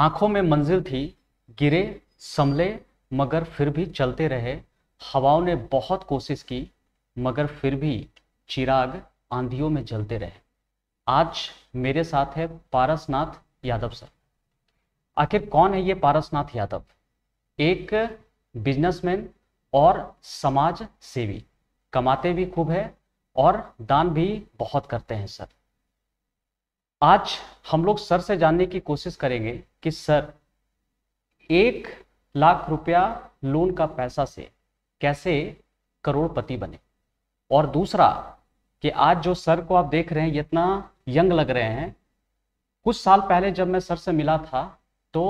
आंखों में मंजिल थी गिरे समले मगर फिर भी चलते रहे हवाओं ने बहुत कोशिश की मगर फिर भी चिराग आंधियों में जलते रहे आज मेरे साथ है पारसनाथ यादव सर आखिर कौन है ये पारसनाथ यादव एक बिजनेसमैन और समाज सेवी कमाते भी खूब है और दान भी बहुत करते हैं सर आज हम लोग सर से जानने की कोशिश करेंगे कि सर एक लाख रुपया लोन का पैसा से कैसे करोड़पति बने और दूसरा कि आज जो सर को आप देख रहे हैं इतना यंग लग रहे हैं कुछ साल पहले जब मैं सर से मिला था तो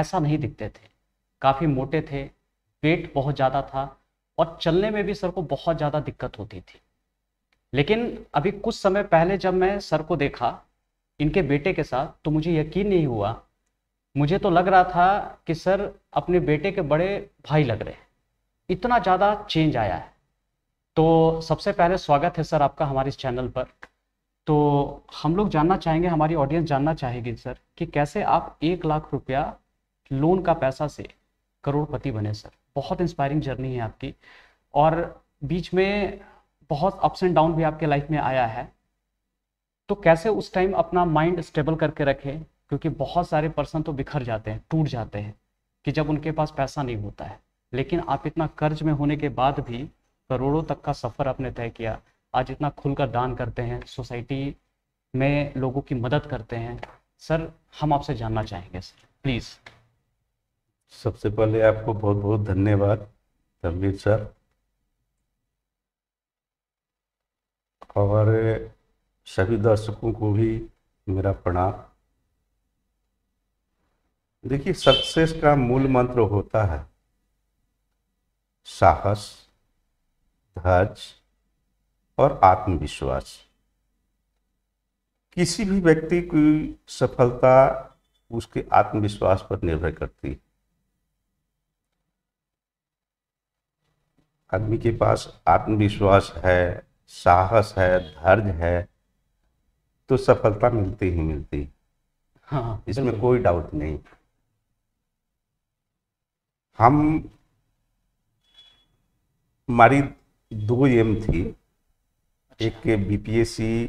ऐसा नहीं दिखते थे काफ़ी मोटे थे पेट बहुत ज़्यादा था और चलने में भी सर को बहुत ज़्यादा दिक्कत होती थी लेकिन अभी कुछ समय पहले जब मैं सर को देखा इनके बेटे के साथ तो मुझे यकीन नहीं हुआ मुझे तो लग रहा था कि सर अपने बेटे के बड़े भाई लग रहे हैं इतना ज़्यादा चेंज आया है तो सबसे पहले स्वागत है सर आपका हमारे इस चैनल पर तो हम लोग जानना चाहेंगे हमारी ऑडियंस जानना चाहेगी सर कि कैसे आप एक लाख रुपया लोन का पैसा से करोड़पति बने सर बहुत इंस्पायरिंग जर्नी है आपकी और बीच में बहुत अप्स एंड डाउन भी आपके लाइफ में आया है तो कैसे उस टाइम अपना माइंड स्टेबल करके रखें क्योंकि बहुत सारे पर्सन तो बिखर जाते हैं टूट जाते हैं कि जब उनके पास पैसा नहीं होता है लेकिन आप इतना कर्ज में होने के बाद भी करोड़ों तक का सफ़र आपने तय किया आज इतना खुलकर दान करते हैं सोसाइटी में लोगों की मदद करते हैं सर हम आपसे जानना चाहेंगे सर प्लीज़ सबसे पहले आपको बहुत बहुत धन्यवाद धर्मवीर सर और सभी दर्शकों को भी मेरा प्रणाम देखिए सक्सेस का मूल मंत्र होता है साहस धर्ज और आत्मविश्वास किसी भी व्यक्ति की सफलता उसके आत्मविश्वास पर निर्भर करती है आदमी के पास आत्मविश्वास है साहस है धर्ज है तो सफलता मिलती ही मिलती हाँ इसमें कोई डाउट नहीं हम हमारी दो एम थी एक के बीपीएससी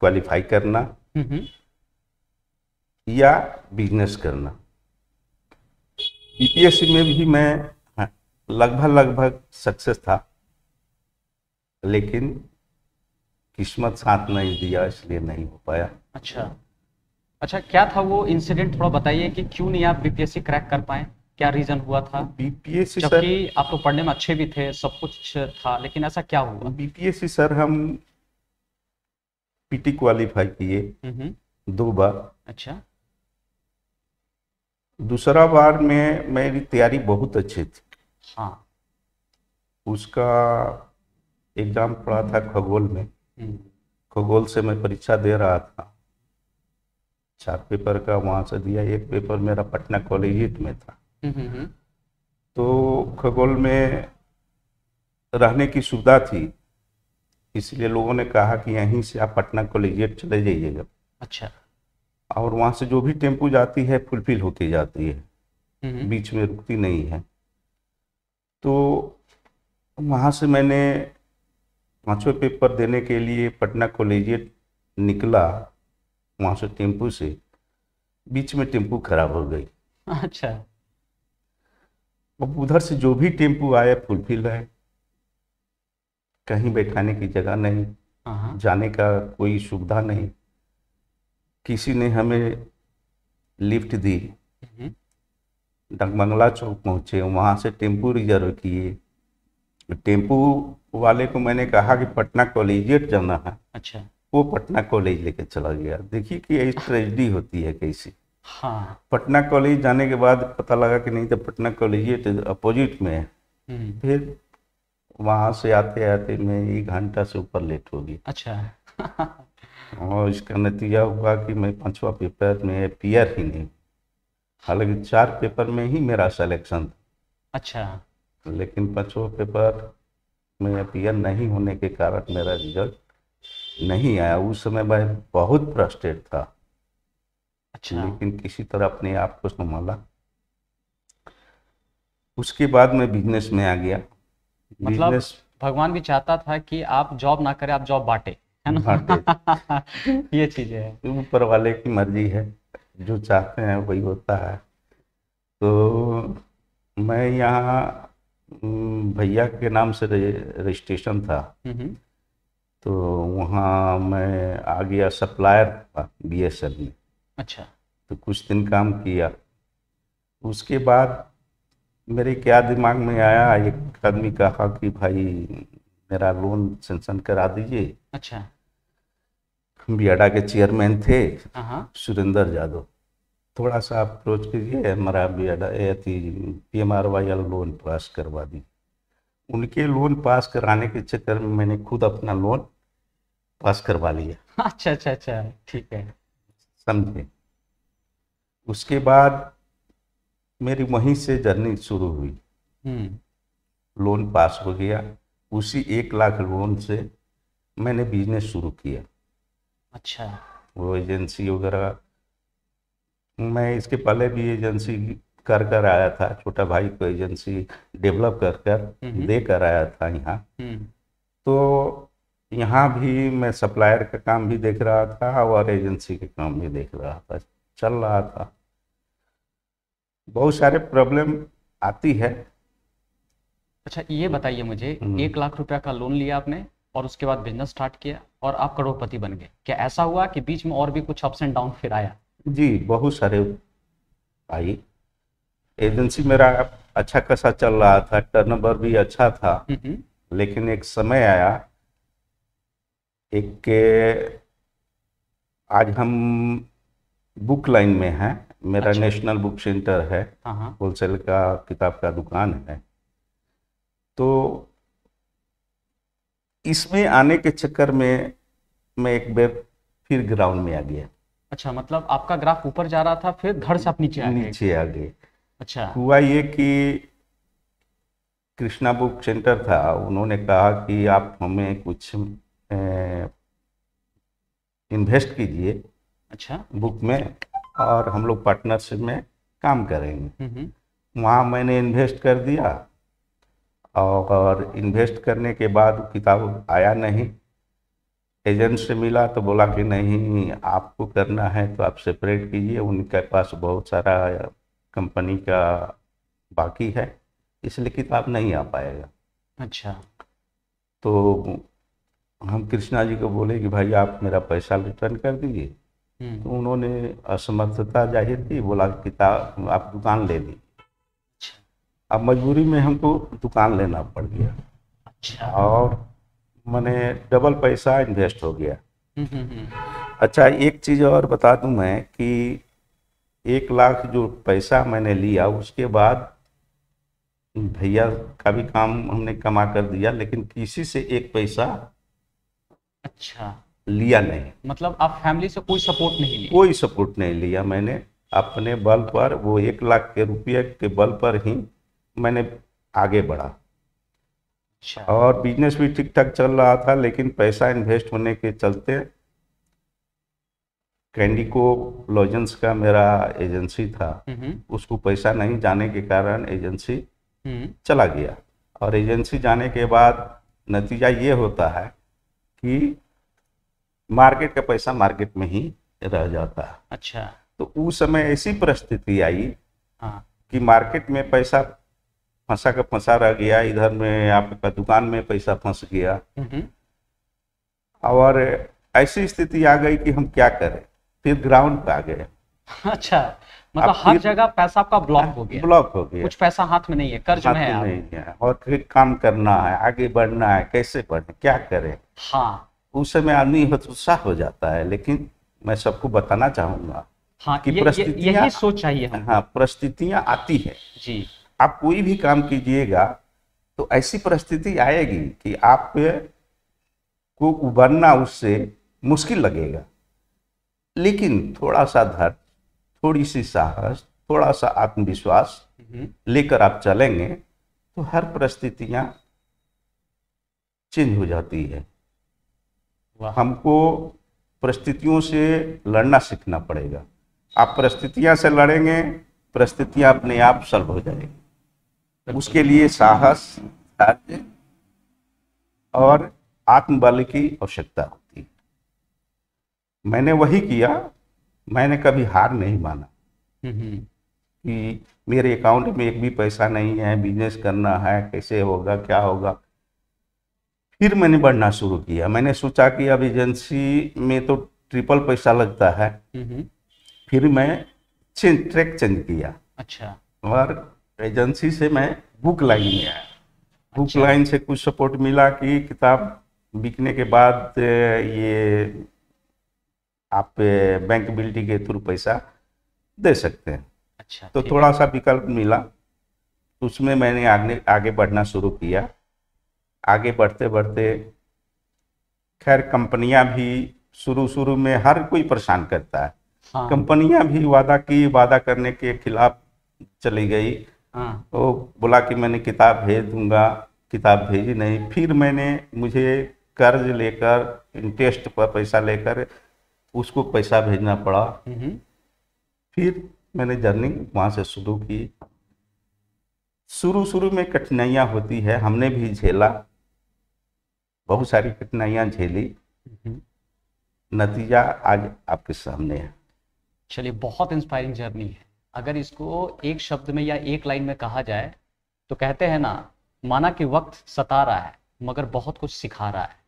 क्वालिफाई करना हम्म, हम्म। या बिजनेस करना बीपीएससी में भी मैं हाँ, लगभग लगभग सक्सेस था लेकिन किस्मत साथ नहीं दिया इसलिए नहीं हो पाया अच्छा अच्छा क्या था वो इंसिडेंट थोड़ा बताइए कि क्यों नहीं आप बीपीएससी क्रैक कर पाए क्या रीजन हुआ था बीपीएससी सर आप तो पढ़ने में अच्छे भी थे सब कुछ था लेकिन ऐसा क्या हुआ बीपीएससी सर हम पीटी क्वालिफाई किए दो बार अच्छा दूसरा बार में मेरी तैयारी बहुत अच्छी थी हाँ उसका एग्जाम पड़ा था हम्म। खगोल में हम्म। खगोल से मैं परीक्षा दे रहा था चार पेपर का वहाँ से दिया एक पेपर मेरा पटना कॉलेजिएट में था हम्म, हम्म, हम्म। तो खगोल में रहने की सुविधा थी इसलिए लोगों ने कहा कि यहीं से आप पटना कॉलेज चले जाइएगा अच्छा और वहाँ से जो भी टेम्पू जाती है फुलफिल होती जाती है बीच में रुकती नहीं है तो वहाँ से मैंने पांचवे पेपर देने के लिए पटना कॉलेजिएट निकला वहाँ से टेम्पू से बीच में टेम्पू खराब हो गई अच्छा अब उधर से जो भी टेम्पू आया फुलफिल है कहीं बैठाने की जगह नहीं हाँ, हाँ। जाने का कोई सुविधा नहीं किसी ने हमें लिफ्ट दी हम्म। डगमंगला चौक पहुंचे वहां से टेम्पू रिजर्व किए टेम्पू वाले को मैंने कहा कि पटना कॉलेजिएट जाना है अच्छा वो पटना कॉलेज लेकर चला गया देखिए कि यही ट्रेजडी होती है कैसी हाँ पटना कॉलेज जाने के बाद पता लगा कि नहीं तो पटना कॉलेज अपोजिट में है हम्म। फिर वहाँ से आते आते मैं एक घंटा से ऊपर लेट होगी अच्छा और इसका नतीजा हुआ कि मैं पांचवा पेपर में पियर ही नहीं हालांकि चार पेपर में ही मेरा सिलेक्शन था अच्छा लेकिन पांचवा पेपर में पियर नहीं होने के कारण मेरा रिजल्ट नहीं आया उस समय मैं बहुत फ्रस्ट्रेट था अच्छा लेकिन किसी तरह अपने आप को संभाला उसके बाद मैं बिजनेस में आ गया मतलब भगवान भी चाहता था कि आप जॉब ना करें आप जॉब बांटे है ना ये चीजें है ऊपर वाले की मर्जी है जो चाहते हैं वही होता है तो मैं यहाँ भैया के नाम से रजिस्ट्रेशन था हम्म, हम्म। तो वहाँ मैं आ गया सप्लायर था बी एस एल में अच्छा तो कुछ दिन काम किया उसके बाद मेरे क्या दिमाग में आया एक आदमी कहा कि भाई मेरा लोन सेंशन करा दीजिए अच्छा बियाडा के चेयरमैन थे हाँ, हाँ। सुरेंद्र यादव थोड़ा सा अप्रोच कीजिए हमारा BIADA P M R Y loan pass करवा दी उनके लोन पास कराने के चक्कर में मैंने खुद अपना लोन पास करवा लिया अच्छा अच्छा अच्छा ठीक है समझे उसके बाद मेरी वहीं से जर्नी शुरू हुई लोन हम्म। पास हो गया उसी एक लाख लोन से मैंने बिजनेस शुरू किया अच्छा वो एजेंसी वगैरह मैं इसके पहले भी एजेंसी कर कर आया था छोटा भाई को एजेंसी डेवलप कर कर हम्म हम्म। दे कर आया था यहाँ हम्म। तो यहाँ भी मैं सप्लायर का काम भी देख रहा था और एजेंसी के काम भी देख रहा था चल रहा था बहुत सारे प्रॉब्लम आती है अच्छा ये बताइए मुझे एक लाख रुपया का लोन लिया आपने और उसके बाद बिजनेस स्टार्ट किया और आप करोड़पति बन गए क्या ऐसा हुआ कि बीच में और भी कुछ अप्स एंड डाउन फिर आया जी बहुत सारे आई एजेंसी मेरा अच्छा खासा चल रहा था टर्नओवर भी अच्छा था लेकिन एक समय आया एक के आज हम बुक लाइन में हैं मेरा अच्छा। नेशनल बुक सेंटर है होलसेल हाँ, हाँ। का किताब का दुकान है तो इसमें आने के चक्कर में मैं एक बार फिर ग्राउंड में आ गया अच्छा मतलब आपका ग्राफ ऊपर जा रहा था फिर धड़ से आप नीचे आ गए नीचे आ गए अच्छा हुआ ये कि कृष्णा बुक सेंटर था उन्होंने कहा कि आप हमें कुछ ए, इन्वेस्ट कीजिए अच्छा बुक में और हम लोग पार्टनरशिप में काम करेंगे हम्म, हम्म। वहाँ मैंने इन्वेस्ट कर दिया और इन्वेस्ट करने के बाद किताब आया नहीं एजेंट से मिला तो बोला कि नहीं आपको करना है तो आप सेपरेट कीजिए उनके पास बहुत सारा कंपनी का बाकी है इसलिए किताब नहीं आ पाएगा अच्छा तो हम कृष्णा जी को बोले कि भाई आप मेरा पैसा रिटर्न कर दीजिए हम्म। तो उन्होंने असमर्थता जाहिर की बोला किताब आप दुकान ले दी अच्छा। अब मजबूरी में हमको दुकान लेना पड़ गया अच्छा और मैंने डबल पैसा इन्वेस्ट हो गया हम्म, हम्म, अच्छा एक चीज़ और बता दूं मैं कि एक लाख जो पैसा मैंने लिया उसके बाद भैया का भी काम हमने कमा कर दिया लेकिन किसी से एक पैसा अच्छा लिया नहीं मतलब आप फैमिली से कोई सपोर्ट नहीं लिया कोई सपोर्ट नहीं लिया मैंने अपने बल पर वो एक लाख के रुपये के बल पर ही मैंने आगे बढ़ा अच्छा। और बिजनेस भी ठीक ठाक चल रहा था लेकिन पैसा इन्वेस्ट होने के चलते कैंडिको लॉजेंस का मेरा एजेंसी था हम्म। उसको पैसा नहीं जाने के कारण एजेंसी हम्म। चला गया और एजेंसी जाने के बाद नतीजा ये होता है कि मार्केट का पैसा मार्केट में ही रह जाता है अच्छा तो उस समय ऐसी परिस्थिति आई हाँ। कि मार्केट में पैसा फंसा का फंसा रह गया इधर में आपका दुकान में पैसा फंस गया हम्म। और ऐसी स्थिति आ गई कि हम क्या करें फिर ग्राउंड पे आ गए अच्छा मतलब हर जगह पैसा आपका ब्लॉक हो गया ब्लॉक हो गया कुछ पैसा हाथ में नहीं है कर्ज में है नहीं है और फिर काम करना है आगे बढ़ना है कैसे बढ़ना क्या करें हाँ उस समय आदमी हतोत्साह हो जाता है लेकिन मैं सबको बताना चाहूंगा हाँ, कि परिस्थितियाँ यही सोच चाहिए हाँ परिस्थितियाँ आती है जी आप कोई भी काम कीजिएगा तो ऐसी परिस्थिति आएगी कि आप को उबरना उससे मुश्किल लगेगा लेकिन थोड़ा सा धर्म थोड़ी सी साहस थोड़ा सा आत्मविश्वास हम्म। लेकर आप चलेंगे तो हर परिस्थितियां चेंज हो जाती है हमको परिस्थितियों से लड़ना सीखना पड़ेगा आप परिस्थितियां से लड़ेंगे परिस्थितियां अपने आप सल्व हो जाएगी अच्छा। उसके लिए साहस और आत्मबल की आवश्यकता होती है मैंने वही किया मैंने कभी हार नहीं माना हम्म, हम्म। कि मेरे अकाउंट में एक भी पैसा नहीं है बिजनेस करना है कैसे होगा क्या होगा फिर मैंने बढ़ना शुरू किया मैंने सोचा कि अब एजेंसी में तो ट्रिपल पैसा लगता है हम्म, फिर मैं चेंज ट्रैक चेंज किया अच्छा और एजेंसी से मैं बुक लाइन में आया बुक अच्छा। लाइन से कुछ सपोर्ट मिला कि किताब बिकने के बाद ये आप बैंक हम्म। बिल्टी के थ्रू पैसा दे सकते हैं अच्छा तो थोड़ा सा विकल्प मिला उसमें मैंने आगे आगे बढ़ना शुरू किया आगे बढ़ते बढ़ते खैर कंपनियां भी शुरू शुरू में हर कोई परेशान करता है हाँ। कंपनियां भी वादा की वादा करने के खिलाफ चली गई हाँ। तो बोला कि मैंने किताब भेज दूंगा किताब भेजी नहीं फिर मैंने मुझे कर्ज लेकर इंटरेस्ट पर पैसा लेकर उसको पैसा भेजना पड़ा हम्म। फिर मैंने जर्नी वहाँ से शुरू की शुरू शुरू में कठिनाइयाँ होती है हमने भी झेला बहुत सारी कठिनाइयाँ झेली हम्म। नतीजा आज आपके सामने है चलिए बहुत इंस्पायरिंग जर्नी है अगर इसको एक शब्द में या एक लाइन में कहा जाए तो कहते हैं ना माना कि वक्त सता रहा है मगर बहुत कुछ सिखा रहा है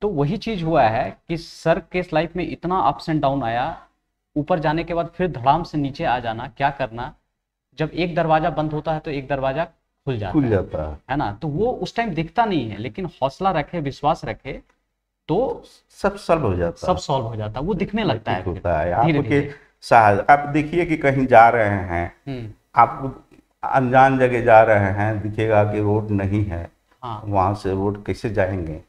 तो वही चीज हुआ है कि सर के लाइफ में इतना अप्स एंड डाउन आया ऊपर जाने के बाद फिर धड़ाम से नीचे आ जाना क्या करना जब एक दरवाजा बंद होता है तो एक दरवाजा खुल जाता खुल जाता है, है ना तो वो उस टाइम दिखता नहीं है लेकिन हौसला रखे विश्वास रखे तो सब सॉल्व हो जाता सब सॉल्व हो जाता वो दिखने लगता है है आपके साहस आप देखिए कि कहीं जा रहे हैं हम्म। आप अनजान जगह जा रहे हैं दिखेगा कि रोड नहीं है हाँ। वहां से रोड कैसे जाएंगे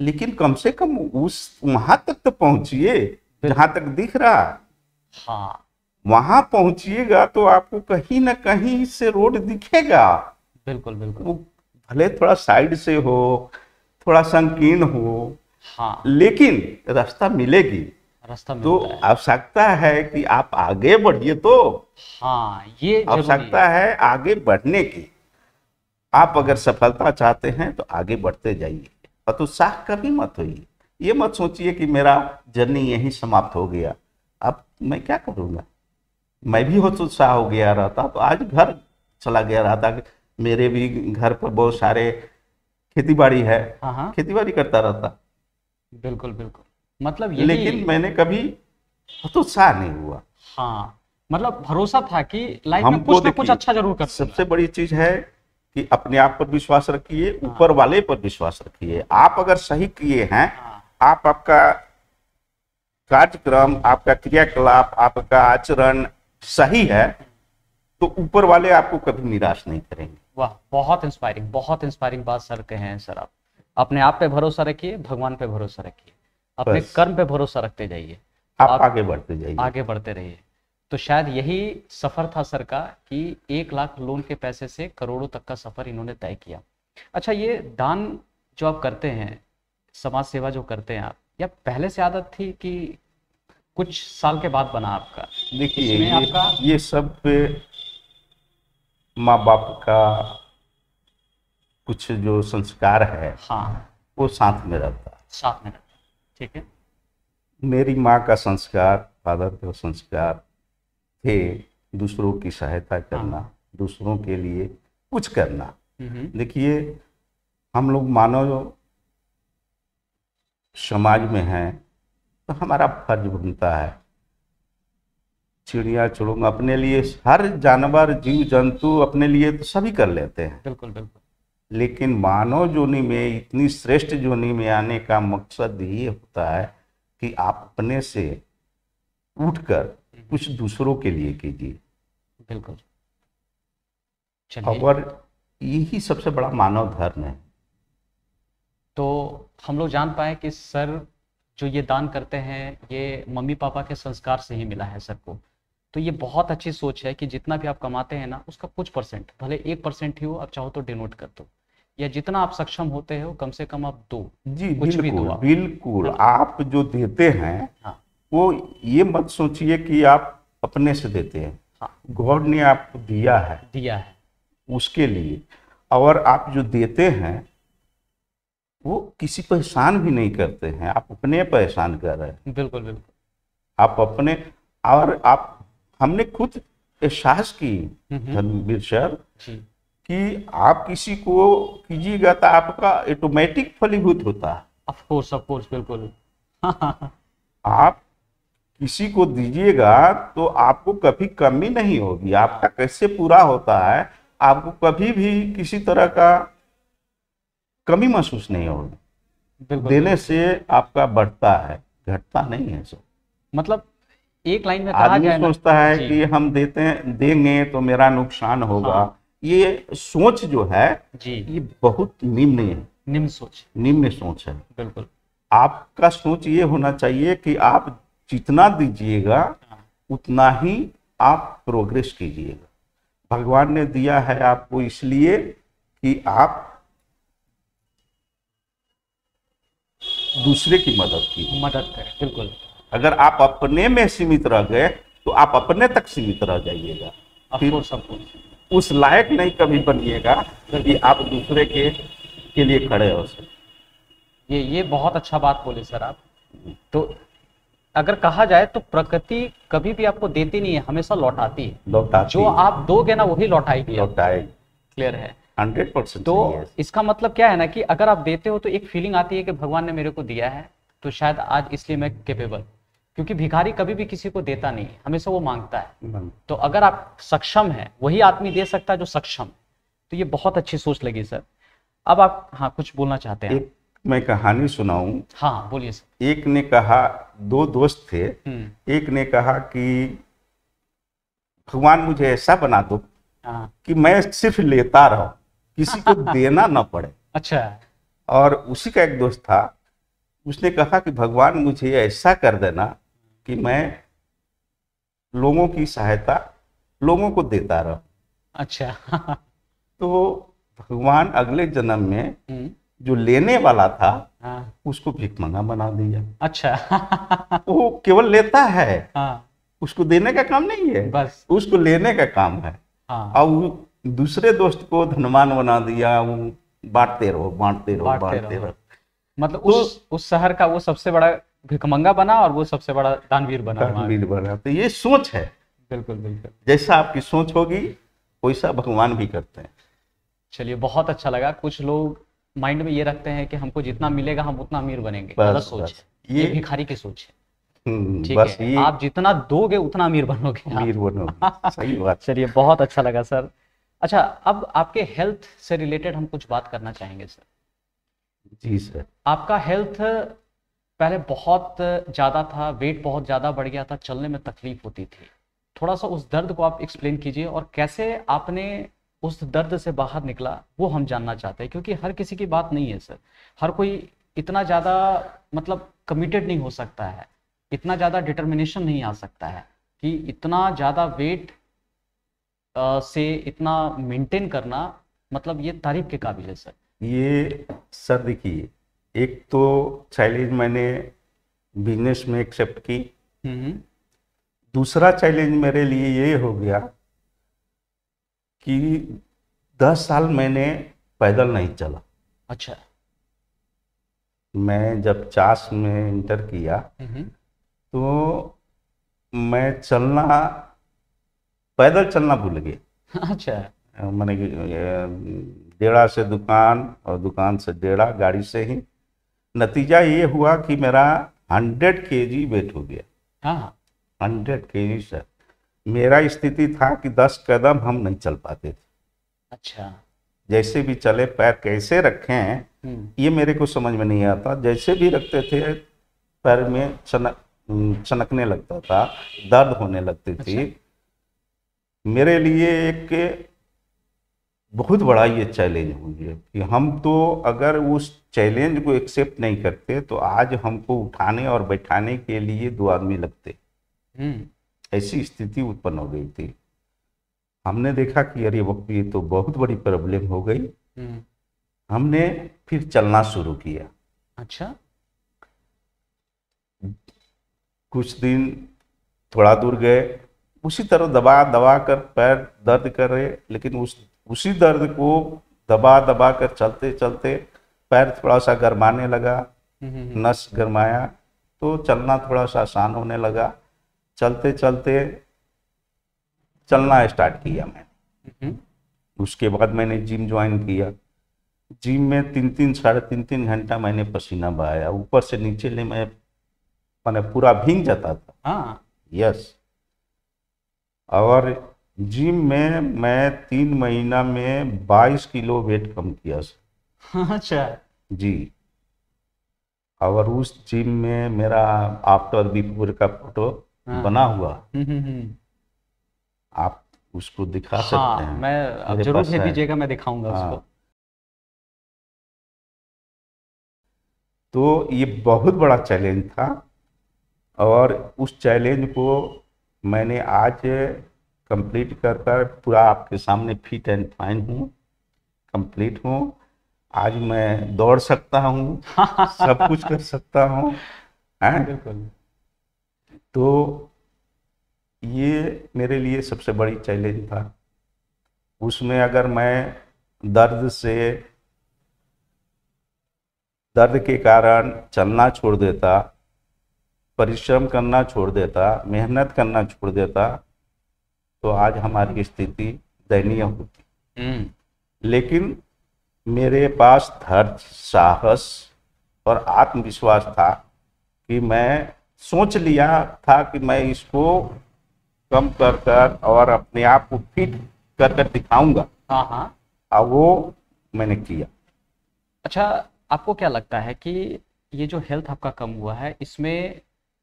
लेकिन कम से कम उस वहां तक तो पहुंचिए जहां तक दिख रहा हाँ वहां पहुंचिएगा तो आपको कहीं ना कहीं से रोड दिखेगा बिल्कुल बिल्कुल वो भले थोड़ा साइड से हो थोड़ा संकीर्ण हो हाँ लेकिन रास्ता मिलेगी रास्ता तो आवश्यकता है कि आप आगे बढ़िए तो हाँ ये आवश्यकता है आगे बढ़ने की आप अगर सफलता चाहते हैं तो आगे बढ़ते जाइए हतोत्साह कभी मत होइए ये मत सोचिए कि मेरा जर्नी यही समाप्त हो गया अब मैं क्या करूँगा मैं भी हतोत्साह हो गया रहता तो आज घर चला गया रहता मेरे भी घर पर बहुत सारे खेती बाड़ी है हाँ, हाँ। खेती बाड़ी करता रहता बिल्कुल बिल्कुल मतलब ये लेकिन मैंने कभी हतोत्साह नहीं हुआ हाँ मतलब भरोसा था कि लाइफ में कुछ ना कुछ अच्छा जरूर कर सबसे बड़ी चीज है कि अपने आप पर विश्वास रखिए हाँ। ऊपर वाले पर विश्वास रखिए आप अगर सही किए हैं हाँ। आप आपका कार्यक्रम आपका क्रियाकलाप आपका आचरण सही है तो ऊपर वाले आपको कभी निराश नहीं करेंगे वाह बहुत इंस्पायरिंग बहुत इंस्पायरिंग बात सर कहे हैं सर आप अपने आप पे भरोसा रखिए भगवान पे भरोसा रखिए अपने कर्म पे भरोसा रखते जाइए आप आगे बढ़ते जाइए आगे बढ़ते रहिए तो शायद यही सफ़र था सर का कि एक लाख लोन के पैसे से करोड़ों तक का सफ़र इन्होंने तय किया अच्छा ये दान जो आप करते हैं समाज सेवा जो करते हैं आप या पहले से आदत थी कि कुछ साल के बाद बना आपका देखिए ये, आपका ये सब माँ बाप का कुछ जो संस्कार है हाँ वो साथ में रहता साथ में रहता ठीक है मेरी माँ का संस्कार फादर का संस्कार थे दूसरों की सहायता करना हाँ। दूसरों के लिए कुछ करना देखिए हम लोग मानव समाज में हैं तो हमारा फर्ज बनता है चिड़िया चुड़ुंग अपने लिए हर जानवर जीव जंतु अपने लिए तो सभी कर लेते हैं बिल्कुल बिल्कुल लेकिन मानव जोनी में इतनी श्रेष्ठ जोनी में आने का मकसद ये होता है कि आप अपने से उठकर कुछ दूसरों के लिए कीजिए बिल्कुल और यही सबसे बड़ा मानव धर्म है तो हम लोग जान पाए कि सर जो ये दान करते हैं ये मम्मी पापा के संस्कार से ही मिला है सर को तो ये बहुत अच्छी सोच है कि जितना भी आप कमाते हैं ना उसका कुछ परसेंट भले एक परसेंट ही हो आप चाहो तो डिनोट कर दो या जितना आप सक्षम होते हो कम से कम आप दो जी कुछ बिल्कुल, भी दो आप। बिल्कुल हाँ। आप जो देते हैं हाँ। वो ये मत सोचिए कि आप अपने से देते हैं हाँ। गॉड ने आपको दिया है दिया है उसके लिए और आप जो देते हैं वो किसी पहचान भी नहीं करते हैं आप अपने पहचान कर रहे हैं बिल्कुल बिल्कुल आप अपने और आप हमने खुद एहसास की धर्मवीर सर कि आप किसी को कीजिएगा तो आपका ऑटोमेटिक फलीभूत होता है ऑफ कोर्स ऑफ कोर्स बिल्कुल आप किसी को दीजिएगा तो आपको कभी कमी नहीं होगी आपका कैसे पूरा होता है आपको कभी भी किसी तरह का कमी महसूस नहीं होगी देने से आपका बढ़ता है घटता नहीं है सर मतलब एक लाइन में आदमी सोचता है कि हम देते देंगे तो मेरा नुकसान होगा हाँ। ये सोच जो है जी ये बहुत निम्न है निम्न सोच निम्न सोच है बिल्कुल आपका सोच ये होना चाहिए कि आप जितना दीजिएगा उतना ही आप प्रोग्रेस कीजिएगा भगवान ने दिया है आपको इसलिए कि आप दूसरे की मदद की मदद करें बिल्कुल अगर आप अपने में सीमित रह गए तो आप अपने तक सीमित रह जाइएगा उस लायक नहीं कभी बनिएगा कि आप दूसरे के के लिए खड़े हो सर ये ये बहुत अच्छा बात बोले सर आप तो अगर कहा जाए तो प्रकृति कभी भी आपको देती नहीं है हमेशा लौटाती है लौटाती जो आप दोगे ना वही लौटाएगी लौटाएगी क्लियर है हंड्रेड परसेंट तो इसका मतलब क्या है ना कि अगर आप देते हो तो एक फीलिंग आती है कि भगवान ने मेरे को दिया है तो शायद आज इसलिए मैं केपेबल क्योंकि भिखारी कभी भी किसी को देता नहीं है हमेशा वो मांगता है तो अगर आप सक्षम है वही आदमी दे सकता है जो सक्षम तो ये बहुत अच्छी सोच लगी सर अब आप हाँ कुछ बोलना चाहते हैं एक मैं कहानी सुनाऊं हाँ बोलिए एक ने कहा दो दोस्त थे हम्म। एक ने कहा कि भगवान मुझे ऐसा बना दो हाँ। कि मैं सिर्फ लेता रहो किसी को देना ना पड़े अच्छा और उसी का एक दोस्त था उसने कहा कि भगवान मुझे ऐसा कर देना कि मैं लोगों की सहायता लोगों को देता रहो अच्छा तो भगवान अगले जन्म में हम्म। जो लेने वाला था हाँ। उसको भिकमंगा बना दिया अच्छा तो वो केवल लेता है हाँ। उसको देने का काम नहीं है बस उसको लेने का काम है हाँ। और दूसरे दोस्त को धनवान बना दिया वो बांटते रहो बांटते रहो बांटते रहो मतलब तो, उस उस शहर का वो सबसे बड़ा भिकमंगा बना और वो सबसे बड़ा दानवीर बना दानवीर बना तो ये सोच है बिल्कुल बिल्कुल जैसा आपकी सोच होगी वैसा भगवान भी करते हैं चलिए बहुत अच्छा लगा कुछ लोग माइंड में ये रखते हैं कि हमको जितना मिलेगा हम उतना अमीर बनेंगे गलत सोच ये भिखारी की सोच है हम्म, ठीक है ये... आप जितना दोगे उतना अमीर बनोगे अमीर बनोगे सही बात चलिए बहुत अच्छा लगा सर अच्छा अब आपके हेल्थ से रिलेटेड हम कुछ बात करना चाहेंगे सर जी सर आपका हेल्थ पहले बहुत ज़्यादा था वेट बहुत ज़्यादा बढ़ गया था चलने में तकलीफ होती थी थोड़ा सा उस दर्द को आप एक्सप्लेन कीजिए और कैसे आपने उस दर्द से बाहर निकला वो हम जानना चाहते हैं क्योंकि हर किसी की बात नहीं है सर हर कोई इतना ज़्यादा मतलब कमिटेड नहीं हो सकता है इतना ज़्यादा डिटर्मिनेशन नहीं आ सकता है कि इतना ज़्यादा वेट आ, से इतना मेंटेन करना मतलब ये तारीफ के काबिल है सर ये सर देखिए एक तो चैलेंज मैंने बिजनेस में एक्सेप्ट की हम्म। दूसरा चैलेंज मेरे लिए ये हो गया कि दस साल मैंने पैदल नहीं चला अच्छा मैं जब चास में इंटर किया हम्म। तो मैं चलना पैदल चलना भूल गया अच्छा मैंने डेढ़ा से दुकान और दुकान से डेढ़ा गाड़ी से ही नतीजा ये हुआ कि मेरा हंड्रेड के जी वेट हो गया हंड्रेड के जी सर मेरा स्थिति था कि दस कदम हम नहीं चल पाते थे अच्छा जैसे भी चले पैर कैसे रखें हम्म। ये मेरे को समझ में नहीं आता जैसे भी रखते थे पैर में चनक हम्म, चनकने लगता था दर्द होने लगती थी अच्छा। मेरे लिए एक बहुत बड़ा ये चैलेंज हुई है कि हम तो अगर उस चैलेंज को एक्सेप्ट नहीं करते तो आज हमको उठाने और बैठाने के लिए दो आदमी लगते हम्म। ऐसी स्थिति उत्पन्न हो गई थी हमने देखा कि अरे वक्त ये तो बहुत बड़ी प्रॉब्लम हो गई हम्म। हमने फिर चलना शुरू किया अच्छा कुछ दिन थोड़ा दूर गए उसी तरह दबा दबा कर पैर दर्द कर रहे लेकिन उस उसी दर्द को दबा दबा कर चलते चलते पैर थोड़ा सा गरमाने लगा हम्म, हम्म, नस गरमाया तो चलना थोड़ा सा आसान होने लगा चलते चलते चलना स्टार्ट किया मैंने उसके बाद मैंने जिम ज्वाइन किया जिम में तीन तीन साढ़े तीन तीन घंटा मैंने पसीना बहाया ऊपर से नीचे ले मैं मैंने पूरा भींग जाता था हाँ यस और जिम में मैं तीन महीना में बाईस किलो वेट कम किया अच्छा जी और उस जिम में मेरा आफ्टर बिफोर का फोटो हाँ। बना हुआ हम्म, हम्म, हम्म। आप उसको दिखा हाँ, सकते हैं मैं जरूर दीजिएगा मैं दिखाऊंगा हाँ। उसको तो ये बहुत बड़ा चैलेंज था और उस चैलेंज को मैंने आज कंप्लीट कर कर पूरा आपके सामने फिट एंड फाइन हूँ कंप्लीट हूँ आज मैं दौड़ सकता हूँ सब कुछ कर सकता हूँ बिल्कुल तो ये मेरे लिए सबसे बड़ी चैलेंज था उसमें अगर मैं दर्द से दर्द के कारण चलना छोड़ देता परिश्रम करना छोड़ देता मेहनत करना छोड़ देता तो आज हमारी स्थिति दयनीय होती हम्म। लेकिन मेरे पास धर्ज साहस और आत्मविश्वास था कि मैं सोच लिया था कि मैं इसको कम कर कर और अपने आप को फिट कर कर दिखाऊंगा हाँ और हाँ। वो मैंने किया अच्छा आपको क्या लगता है कि ये जो हेल्थ आपका कम हुआ है इसमें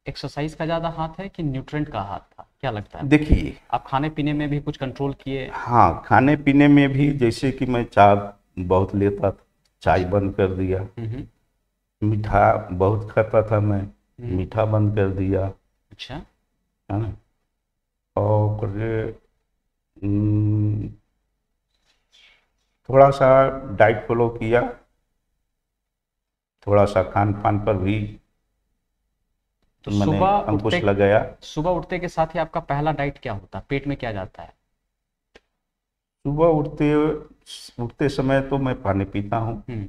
एक्सरसाइज का ज़्यादा हाथ है कि न्यूट्रेंट का हाथ था क्या लगता है देखिए आप खाने पीने में भी कुछ कंट्रोल किए हाँ खाने पीने में भी जैसे कि मैं चाय बहुत लेता था चाय बंद कर दिया हम्म, हम्म। मीठा बहुत खाता था मैं हम्म। मीठा बंद कर दिया अच्छा है ना और हम्म, थोड़ा सा डाइट फॉलो किया थोड़ा सा खान पान पर भी तो सुबह अंकुश लगाया सुबह उठते के साथ ही आपका पहला डाइट क्या होता है पेट में क्या जाता है सुबह उठते उठते समय तो मैं पानी पीता हूँ हम्म।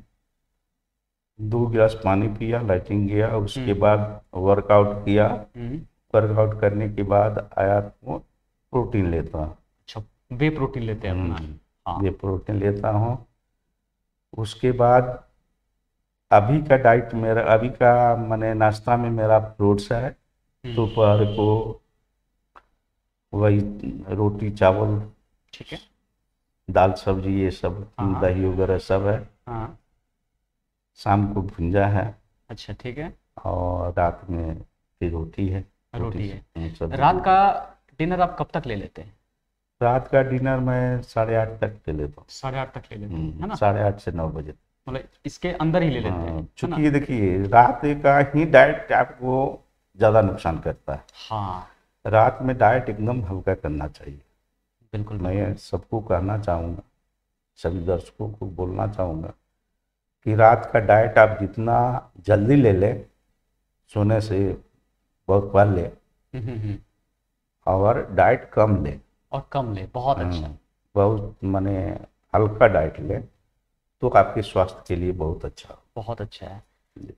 दो गिलास पानी पिया लाइटिंग गया उसके हम्म। बाद वर्कआउट किया वर्कआउट हम्म। करने के बाद आया तो प्रोटीन लेता अच्छा वे प्रोटीन लेते हैं वे प्रोटीन हम्म। हाँ। लेता हूँ उसके बाद अभी का डाइट मेरा अभी का मैंने नाश्ता में मेरा फ्रूट्स है दोपहर को वही रोटी चावल ठीक है दाल सब्जी ये सब हाँ। दही वगैरह सब है हाँ। शाम को भुंजा है अच्छा ठीक है और रात में फिर रोटी है रोटी, है रात का डिनर आप कब तक ले लेते हैं रात का डिनर मैं साढ़े आठ तक ले लेता हूँ साढ़े आठ तक ले लेते हैं हम्म, साढ़े आठ से नौ बजे मतलब इसके अंदर ही ले लेते हैं हाँ, चूंकि देखिए रात का ही डाइट आपको ज़्यादा नुकसान करता है हाँ रात में डाइट एकदम हल्का करना चाहिए बिल्कुल मैं सबको कहना चाहूंगा सभी दर्शकों को बोलना चाहूंगा कि रात का डाइट आप जितना जल्दी ले लें सोने से बहुत पहले और डाइट कम लें और कम लें बहुत हाँ, अच्छा बहुत माने हल्का डाइट लें तो आपके स्वास्थ्य के लिए बहुत अच्छा बहुत अच्छा है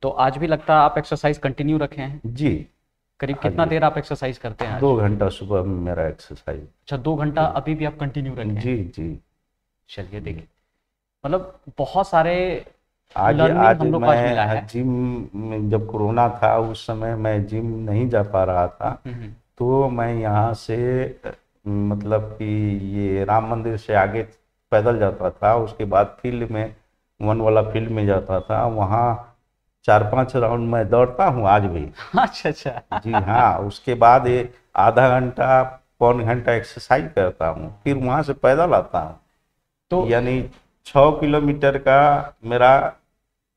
तो आज भी लगता है आप एक्सरसाइज कंटिन्यू रखे हैं जी करीब हाँ कितना देर आप एक्सरसाइज करते हैं दो घंटा सुबह मेरा एक्सरसाइज अच्छा दो घंटा अभी भी आप कंटिन्यू रखें जी जी चलिए देखिए मतलब बहुत सारे आज आज मैं जिम जब कोरोना था उस समय मैं जिम नहीं जा पा रहा था हम्म, हम्म। तो मैं यहाँ से मतलब कि ये राम मंदिर से आगे पैदल जाता था उसके बाद फील्ड में वन वाला फील्ड में जाता था वहाँ चार पांच राउंड मैं दौड़ता हूँ आज भी अच्छा अच्छा जी हाँ उसके बाद ये आधा घंटा पौन घंटा एक्सरसाइज करता हूँ फिर वहाँ से पैदल आता हूँ तो यानी छ किलोमीटर का मेरा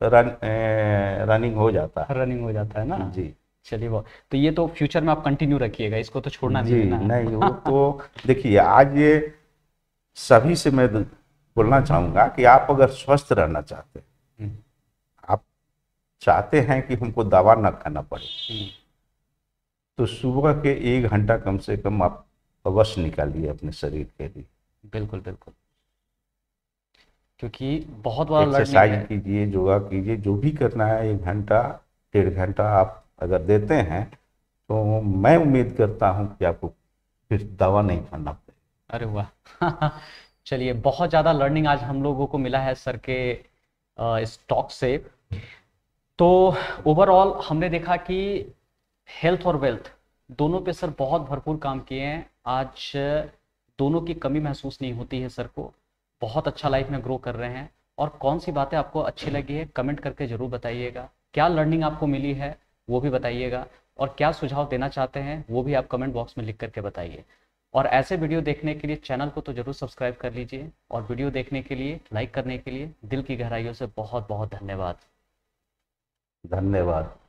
रन ए, रनिंग हो जाता है रनिंग हो जाता है ना जी चलिए वो तो ये तो फ्यूचर में आप कंटिन्यू रखिएगा इसको तो छोड़ना जी, नहीं नहीं वो तो देखिए आज ये सभी से मैं बोलना चाहूंगा कि आप अगर स्वस्थ रहना चाहते हैं हम्म। आप चाहते हैं कि हमको दवा ना खाना पड़े हम्म। तो सुबह के एक घंटा कम से कम आप अवश्य निकालिए अपने शरीर के लिए बिल्कुल बिल्कुल क्योंकि बहुत बार एक्सरसाइज कीजिए योगा कीजिए जो भी करना है एक घंटा डेढ़ घंटा आप अगर देते हैं तो मैं उम्मीद करता हूँ कि आपको फिर दवा नहीं खाना पड़ेगा अरे वाह चलिए बहुत ज़्यादा लर्निंग आज हम लोगों को मिला है सर के इस टॉक से तो ओवरऑल हमने देखा कि हेल्थ और वेल्थ दोनों पे सर बहुत भरपूर काम किए हैं आज दोनों की कमी महसूस नहीं होती है सर को बहुत अच्छा लाइफ में ग्रो कर रहे हैं और कौन सी बातें आपको अच्छी लगी है कमेंट करके ज़रूर बताइएगा क्या लर्निंग आपको मिली है वो भी बताइएगा और क्या सुझाव देना चाहते हैं वो भी आप कमेंट बॉक्स में लिख करके बताइए और ऐसे वीडियो देखने के लिए चैनल को तो जरूर सब्सक्राइब कर लीजिए और वीडियो देखने के लिए लाइक करने के लिए दिल की गहराइयों से बहुत बहुत धन्यवाद धन्यवाद